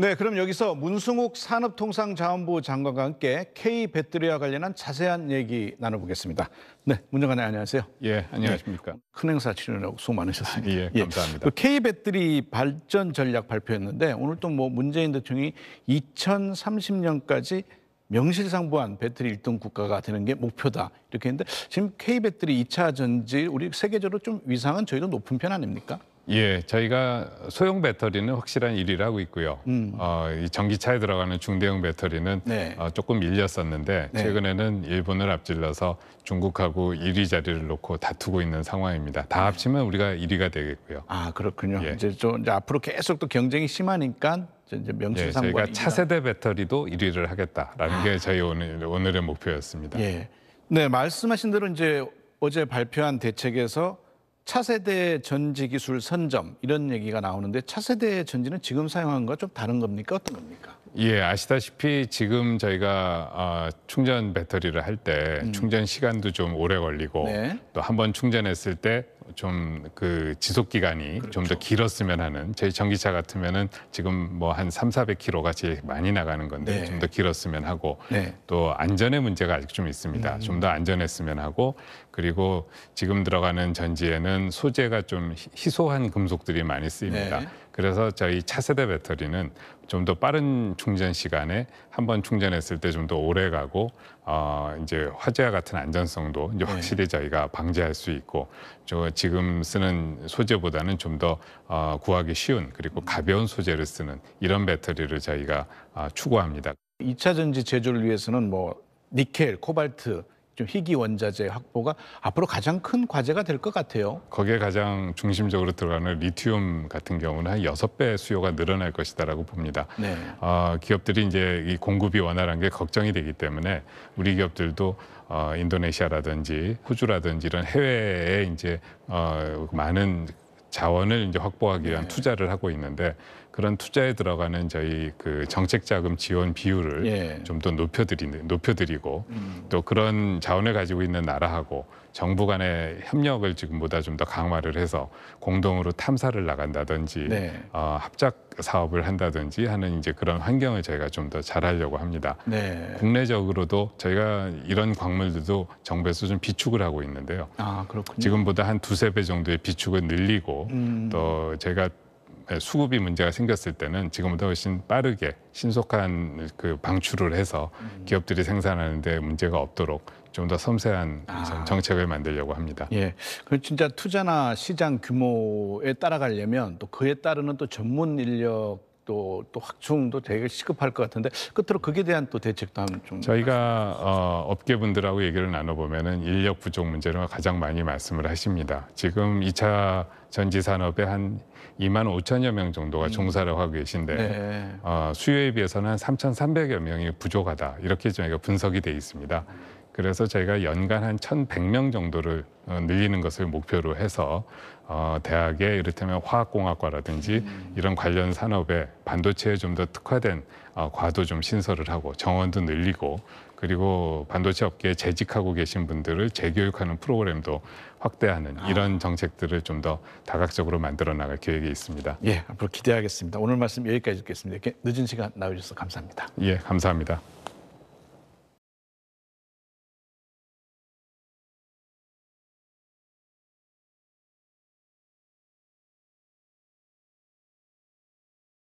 네, 그럼 여기서 문승욱 산업통상자원부 장관과 함께 K 배터리와 관련한 자세한 얘기 나눠보겠습니다. 네, 문정관님 안녕하세요. 예, 안녕하십니까. 네, 큰 행사 출연하고 수고 많으셨습니다. 아, 예, 예, 감사합니다. 예, 그 K 배터리 발전 전략 발표했는데 오늘 또 뭐 문재인 대통령이 2030년까지 명실상부한 배터리 일등 국가가 되는 게 목표다. 이렇게 했는데 지금 K 배터리 이차 전지 우리 세계적으로 좀 위상은 저희도 높은 편 아닙니까? 예, 저희가 소형 배터리는 확실한 1위를 하고 있고요. 음. 어, 이 전기차에 들어가는 중대형 배터리는 네. 어, 조금 밀렸었는데 네. 최근에는 일본을 앞질러서 중국하고 1위 자리를 놓고 다투고 있는 상황입니다. 다 합치면 우리가 1위가 되겠고요. 아 그렇군요. 예. 이제 좀 이제 앞으로 계속 또 경쟁이 심하니까 이제 명실상부. 예, 저희가 차세대 배터리도 1위를 하겠다라는 아. 게 저희 오늘, 오늘의 목표였습니다. 예. 네, 말씀하신 대로 이제 어제 발표한 대책에서 차세대 전지 기술 선점 이런 얘기가 나오는데 차세대 전지는 지금 사용하는 거와 좀 다른 겁니까? 어떤 겁니까? 예, 아시다시피 지금 저희가 어, 충전 배터리를 할때 음. 충전 시간도 좀 오래 걸리고 네. 또한 번 충전했을 때 좀그 지속 기간이 그렇죠. 좀더 길었으면 하는 저희 전기차 같으면은 지금 뭐 한삼 사백 k 로가 제일 많이 나가는 건데 네. 좀더 길었으면 하고 네. 또 안전의 문제가 아직 좀 있습니다. 음. 좀더 안전했으면 하고 그리고 지금 들어가는 전지에는 소재가 좀 희소한 금속들이 많이 쓰입니다. 네. 그래서 저희 차세대 배터리는 좀 더 빠른 충전 시간에 한 번 충전했을 때 좀 더 오래 가고 어 이제 화재와 같은 안전성도 이제 네. 확실히 네. 저희가 방지할 수 있고 저 지금 쓰는 소재보다는 좀 더어 구하기 쉬운 그리고 가벼운 소재를 쓰는 이런 배터리를 저희가 어 추구합니다. 이차 전지 제조를 위해서는 뭐 니켈, 코발트 좀 희귀 원자재 확보가 앞으로 가장 큰 과제가 될 것 같아요. 거기에 가장 중심적으로 들어가는 리튬 같은 경우는 한 여섯 배 수요가 늘어날 것이다라고 봅니다. 네. 어, 기업들이 이제 이 공급이 원활한 게 걱정이 되기 때문에 우리 기업들도 어, 인도네시아라든지 호주라든지 이런 해외에 이제 어, 많은 자원을 이제 확보하기 위한 네. 투자를 하고 있는데 그런 투자에 들어가는 저희 그 정책 자금 지원 비율을 예. 좀더 높여드리는 높여드리고 음. 또 그런 자원을 가지고 있는 나라하고 정부 간의 협력을 지금보다 좀 더 강화를 해서 공동으로 탐사를 나간다든지 네. 어, 합작 사업을 한다든지 하는 이제 그런 환경을 저희가 좀 더 잘하려고 합니다. 네. 국내적으로도 저희가 이런 광물들도 정부에서 좀 비축을 하고 있는데요. 아, 지금보다 한 두세 배 정도의 비축을 늘리고 음. 또 제가 수급이 문제가 생겼을 때는 지금보다 훨씬 빠르게 신속한 그 방출을 해서 음. 기업들이 생산하는데 문제가 없도록 좀 더 섬세한 아. 정책을 만들려고 합니다. 예. 그 진짜 투자나 시장 규모에 따라가려면 또 그에 따르는 또 전문 인력 또, 또 확충도 되게 시급할 것 같은데 끝으로 거기에 대한 또 대책도 한좀 저희가 어, 업계분들하고 얘기를 나눠보면은 인력 부족 문제를 가장 많이 말씀을 하십니다. 지금 2차 전지 산업에 한 2만 5천여 명 정도가 음. 종사를 하고 계신데 네. 어, 수요에 비해서는 한 3,300여 명이 부족하다 이렇게 저희가 분석이 돼 있습니다. 그래서 저희가 연간 한 1,100명 정도를 어, 늘리는 것을 목표로 해서 어, 대학에 이를테면 화학공학과라든지 음. 이런 관련 산업에 반도체에 좀 더 특화된 어, 과도 좀 신설을 하고 정원도 늘리고 그리고 반도체 업계에 재직하고 계신 분들을 재교육하는 프로그램도 확대하는 아. 이런 정책들을 좀 더 다각적으로 만들어 나갈 계획이 있습니다. 예, 앞으로 기대하겠습니다. 오늘 말씀 여기까지 듣겠습니다. 늦은 시간 나와주셔서 감사합니다. 예, 감사합니다.